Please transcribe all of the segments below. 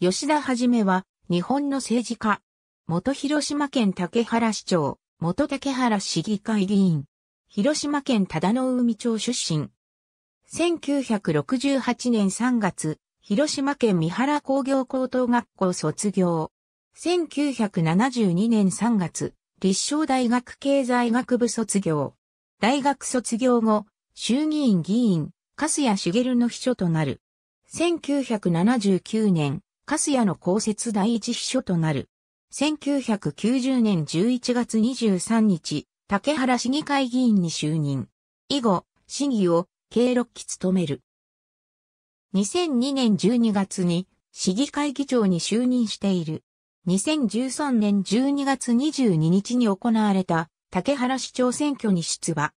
吉田はじめは、日本の政治家。元広島県竹原市長、元竹原市議会議員。広島県忠の海町出身。1968年3月、広島県三原工業高等学校卒業。1972年3月、立正大学経済学部卒業。大学卒業後、衆議院議員、粕谷茂の秘書となる。1979年、カスヤの公設第一秘書となる。1990年11月23日、竹原市議会議員に就任。以後、市議を計6期務める。2002年12月に市議会議長に就任している。2013年12月22日に行われた竹原市長選挙に出馬。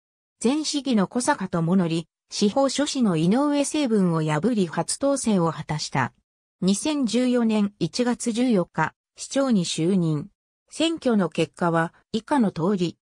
前市議の小坂智則、司法書士の井上成文を破り初当選を果たした。2014年1月14日、市長に就任。選挙の結果は以下の通り。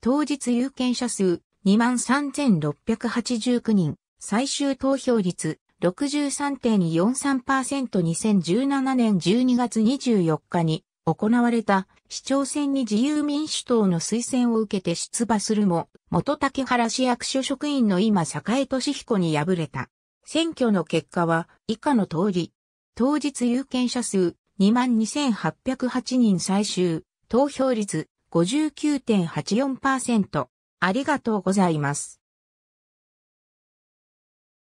当日有権者数23,689人、最終投票率 63.243%2017 年12月24日に行われた市長選に自由民主党の推薦を受けて出馬するも、元竹原市役所職員の今栄俊彦に敗れた。選挙の結果は以下の通り。当日有権者数22,808人最終、投票率59.84%。ありがとうございます。